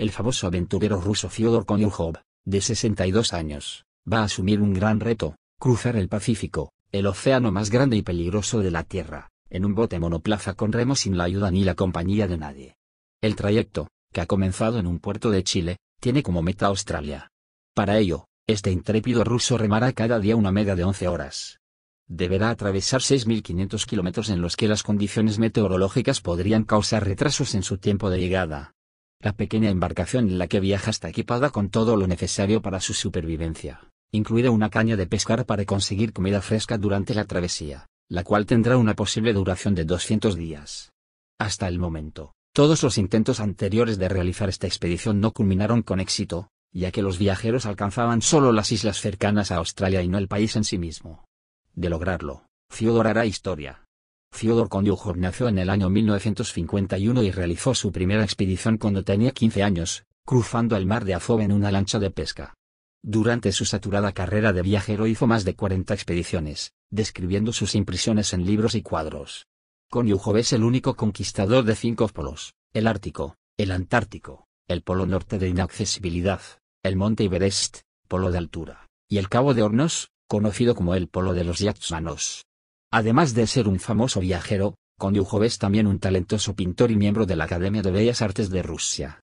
el famoso aventurero ruso Fyodor Konyukhov, de 62 años, va a asumir un gran reto, cruzar el Pacífico, el océano más grande y peligroso de la Tierra, en un bote monoplaza con remo sin la ayuda ni la compañía de nadie. El trayecto, que ha comenzado en un puerto de Chile, tiene como meta Australia. Para ello, este intrépido ruso remará cada día una media de 11 horas. Deberá atravesar 6.500 kilómetros en los que las condiciones meteorológicas podrían causar retrasos en su tiempo de llegada. La pequeña embarcación en la que viaja está equipada con todo lo necesario para su supervivencia, incluida una caña de pescar para conseguir comida fresca durante la travesía, la cual tendrá una posible duración de 200 días. Hasta el momento, todos los intentos anteriores de realizar esta expedición no culminaron con éxito, ya que los viajeros alcanzaban solo las islas cercanas a Australia y no el país en sí mismo. De lograrlo, Theodore hará historia. Fyodor Konyukhov nació en el año 1951 y realizó su primera expedición cuando tenía 15 años, cruzando el mar de Azov en una lancha de pesca. Durante su saturada carrera de viajero hizo más de 40 expediciones, describiendo sus impresiones en libros y cuadros. Konyukhov es el único conquistador de cinco polos, el Ártico, el Antártico, el Polo Norte de Inaccesibilidad, el Monte Everest, Polo de Altura, y el Cabo de Hornos, conocido como el Polo de los Yatsmanos. Además de ser un famoso viajero, Konyújov es también un talentoso pintor y miembro de la Academia de Bellas Artes de Rusia.